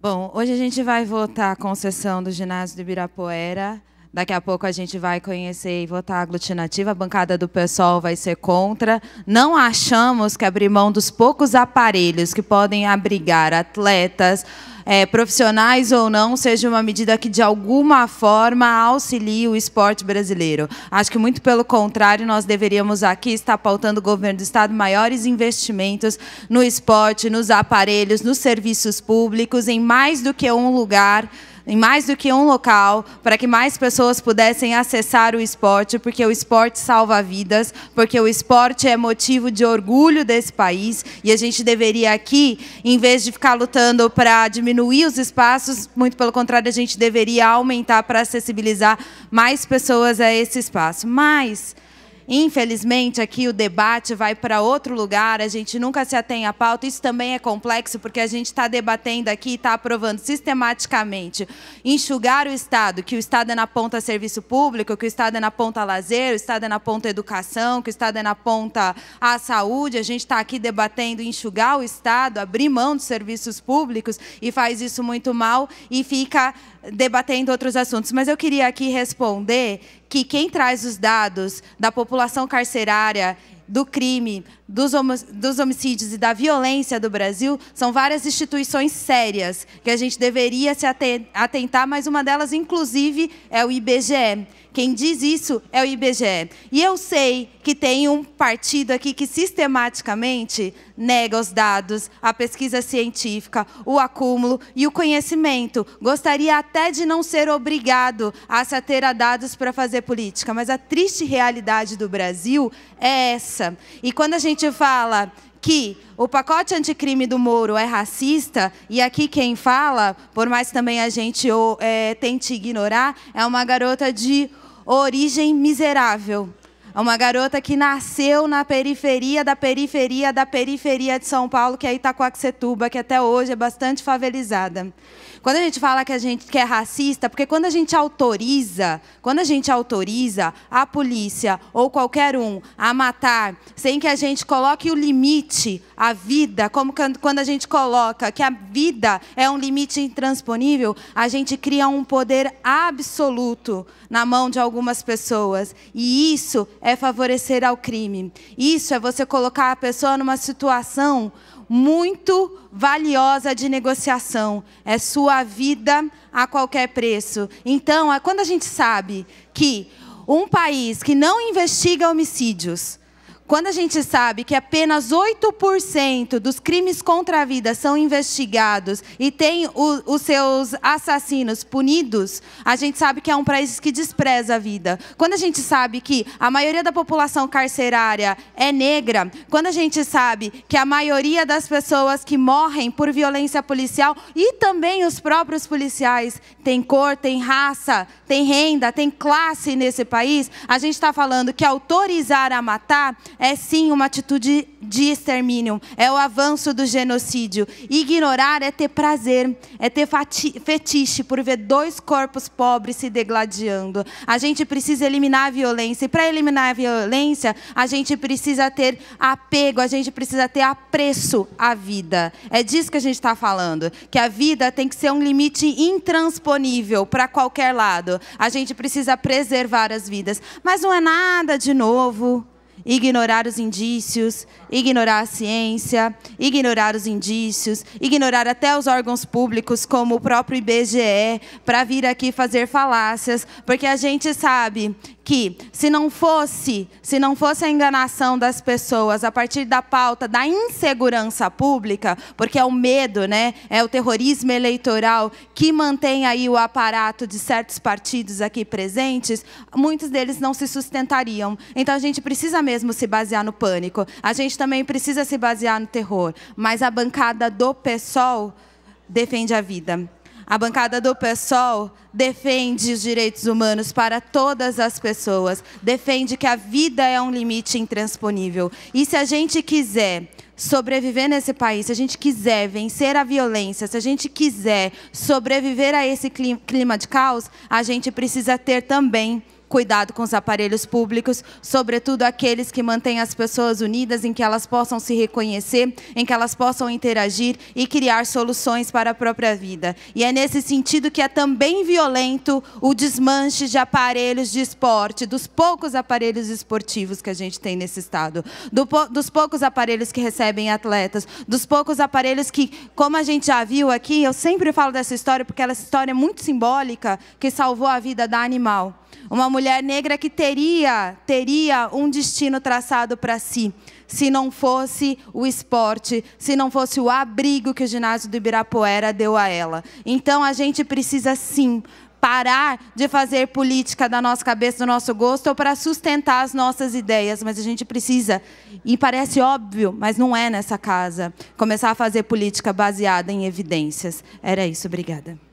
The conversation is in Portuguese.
Bom, hoje a gente vai votar a concessão do ginásio do Ibirapuera. Daqui a pouco a gente vai conhecer e votar a aglutinativa. A bancada do PSOL vai ser contra. Não achamos que abrir mão dos poucos aparelhos que podem abrigar atletas, é, profissionais ou não, seja uma medida que de alguma forma auxilie o esporte brasileiro. Acho que muito pelo contrário, nós deveríamos aqui estar pautando o governo do Estado maiores investimentos no esporte, nos aparelhos, nos serviços públicos, em mais do que um lugar em mais do que um local, para que mais pessoas pudessem acessar o esporte, porque o esporte salva vidas, porque o esporte é motivo de orgulho desse país e a gente deveria aqui, em vez de ficar lutando para diminuir os espaços, muito pelo contrário, a gente deveria aumentar para acessibilizar mais pessoas a esse espaço. Mas Infelizmente, aqui o debate vai para outro lugar, a gente nunca se atém à pauta. Isso também é complexo, porque a gente está debatendo aqui e está aprovando sistematicamente enxugar o Estado, que o Estado é na ponta serviço público, que o Estado é na ponta lazer, o Estado é na ponta educação, que o Estado é na ponta a saúde. A gente está aqui debatendo enxugar o Estado, abrir mão dos serviços públicos, e faz isso muito mal e fica debatendo outros assuntos. Mas eu queria aqui responder que quem traz os dados da população carcerária do crime, dos, homo, dos homicídios e da violência do Brasil são várias instituições sérias que a gente deveria se atentar, mas uma delas, inclusive, é o IBGE. Quem diz isso é o IBGE. E eu sei que tem um partido aqui que sistematicamente nega os dados, a pesquisa científica, o acúmulo e o conhecimento. Gostaria até de não ser obrigado a se ater a dados para fazer política, mas a triste realidade do Brasil é essa e quando a gente fala que o pacote anticrime do Moro é racista, e aqui quem fala, por mais que também a gente é, tente ignorar, é uma garota de origem miserável uma garota que nasceu na periferia da periferia da periferia de São Paulo, que é Itacoaxetuba, que até hoje é bastante favelizada. Quando a gente fala que a gente é racista, porque quando a gente autoriza, quando a gente autoriza a polícia ou qualquer um a matar, sem que a gente coloque o limite à vida, como quando a gente coloca que a vida é um limite intransponível, a gente cria um poder absoluto na mão de algumas pessoas. E isso é é favorecer ao crime. Isso é você colocar a pessoa numa situação muito valiosa de negociação. É sua vida a qualquer preço. Então, é quando a gente sabe que um país que não investiga homicídios, quando a gente sabe que apenas 8% dos crimes contra a vida são investigados e tem o, os seus assassinos punidos, a gente sabe que é um país que despreza a vida. Quando a gente sabe que a maioria da população carcerária é negra, quando a gente sabe que a maioria das pessoas que morrem por violência policial e também os próprios policiais têm cor, têm raça, têm renda, têm classe nesse país, a gente está falando que autorizar a matar é sim uma atitude de extermínio, é o avanço do genocídio. Ignorar é ter prazer, é ter fetiche por ver dois corpos pobres se degladiando. A gente precisa eliminar a violência, e para eliminar a violência, a gente precisa ter apego, a gente precisa ter apreço à vida. É disso que a gente está falando, que a vida tem que ser um limite intransponível para qualquer lado. A gente precisa preservar as vidas. Mas não é nada de novo ignorar os indícios, ignorar a ciência, ignorar os indícios, ignorar até os órgãos públicos, como o próprio IBGE, para vir aqui fazer falácias, porque a gente sabe que se não fosse, se não fosse a enganação das pessoas a partir da pauta da insegurança pública, porque é o medo, né? É o terrorismo eleitoral que mantém aí o aparato de certos partidos aqui presentes, muitos deles não se sustentariam. Então a gente precisa mesmo se basear no pânico. A gente também precisa se basear no terror, mas a bancada do PSOL defende a vida. A bancada do PSOL defende os direitos humanos para todas as pessoas, defende que a vida é um limite intransponível. E se a gente quiser sobreviver nesse país, se a gente quiser vencer a violência, se a gente quiser sobreviver a esse clima de caos, a gente precisa ter também cuidado com os aparelhos públicos, sobretudo aqueles que mantêm as pessoas unidas, em que elas possam se reconhecer, em que elas possam interagir e criar soluções para a própria vida. E é nesse sentido que é também violento o desmanche de aparelhos de esporte, dos poucos aparelhos esportivos que a gente tem nesse estado, do, dos poucos aparelhos que recebem atletas, dos poucos aparelhos que, como a gente já viu aqui, eu sempre falo dessa história porque ela é história muito simbólica que salvou a vida da animal. Uma mulher negra que teria, teria um destino traçado para si, se não fosse o esporte, se não fosse o abrigo que o ginásio do Ibirapuera deu a ela. Então a gente precisa sim parar de fazer política da nossa cabeça, do nosso gosto, ou para sustentar as nossas ideias, mas a gente precisa, e parece óbvio, mas não é nessa casa, começar a fazer política baseada em evidências. Era isso, obrigada.